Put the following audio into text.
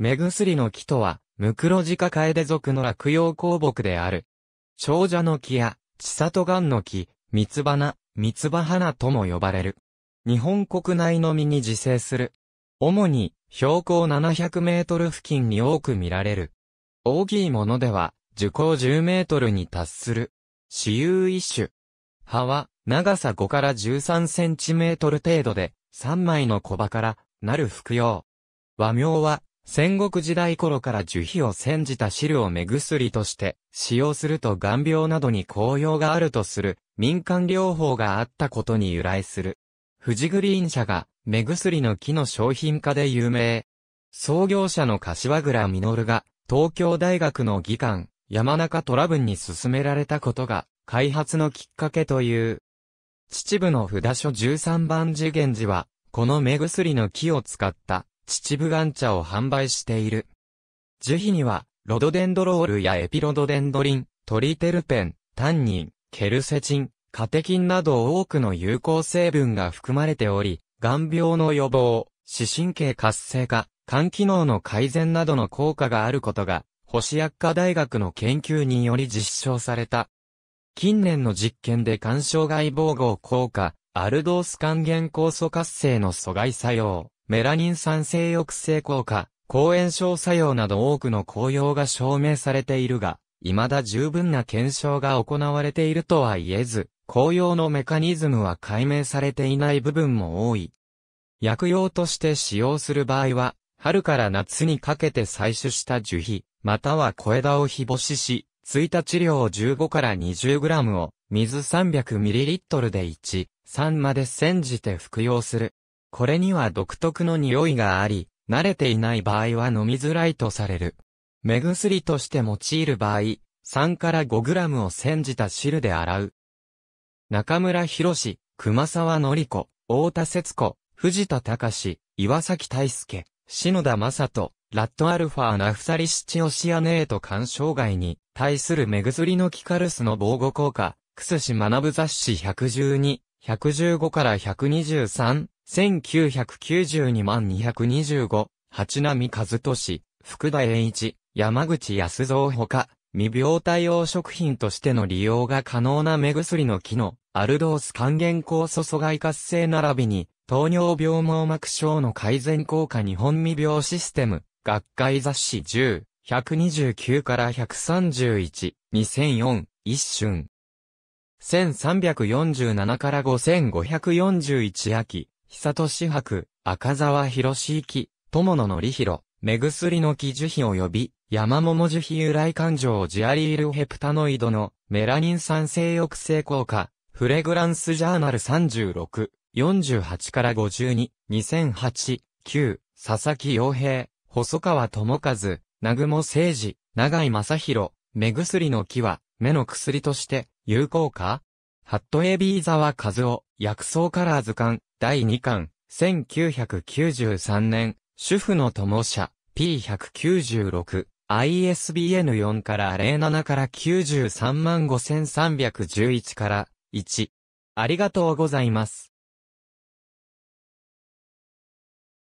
目薬の木とは、ムクロジカカエデ属の落葉鉱木である。長者の木や、チサトガンの木、蜜花、蜜葉花とも呼ばれる。日本国内のみに自生する。主に、標高700メートル付近に多く見られる。大きいものでは、樹高10メートルに達する。私有一種。葉は、長さ5から13センチメートル程度で、3枚の小葉から、なる服用。和名は、戦国時代頃から樹皮を煎じた汁を目薬として使用すると眼病などに効用があるとする民間療法があったことに由来する。富士グリーン社が目薬の木の商品化で有名。創業者の柏倉実が東京大学の議官山中トラブンに勧められたことが開発のきっかけという。秩父の札所13番次元寺はこの目薬の木を使った秩父岩茶を販売している。樹皮には、ロドデンドロールやエピロドデンドリン、トリテルペン、タンニン、ケルセチン、カテキンなど多くの有効成分が含まれており、眼病の予防、視神経活性化、肝機能の改善などの効果があることが、星薬科大学の研究により実証された。近年の実験で肝障害防護効果、アルドース還元酵素活性の阻害作用、メラニン酸性抑制効果、抗炎症作用など多くの効用が証明されているが、未だ十分な検証が行われているとは言えず、効用のメカニズムは解明されていない部分も多い。薬用として使用する場合は、春から夏にかけて採取した樹皮、または小枝を日干しし、ついた治療を15から 20g を、水 300ml で1、3まで煎じて服用する。これには独特の匂いがあり、慣れていない場合は飲みづらいとされる。目薬として用いる場合、3から5グラムを煎じた汁で洗う。中村博士、熊沢のり子、大田節子、藤田隆、岩崎大輔、篠田正人、ラットアルファナフサリシチオシアネート肝障害に対する目薬のキカルスの防護効果、クスシ学ぶ雑誌112、115から123、1992万225、八並和俊、福田栄一、山口康造ほか、未病対応食品としての利用が可能な目薬の機能、アルドース還元酵素阻害活性並びに、糖尿病網膜症の改善効果日本未病システム、学会雑誌10、129から131、2004、一瞬。1347から5541秋、久俊博、赤沢博之、友野則弘、目薬の木樹皮及び、山桃樹皮由来感情ジアリールヘプタノイドのメラニン酸性抑制効果、フレグランスジャーナル36、48から52、2008、9、佐々木洋平、細川智和、南雲誠二、長井正宏、目薬の木は、目の薬として、有効かハットエビーザワカズオ、薬草カラー図鑑、第2巻、1993年、主婦の友社、P196、ISBN4 から07から935311から1。ありがとうございます。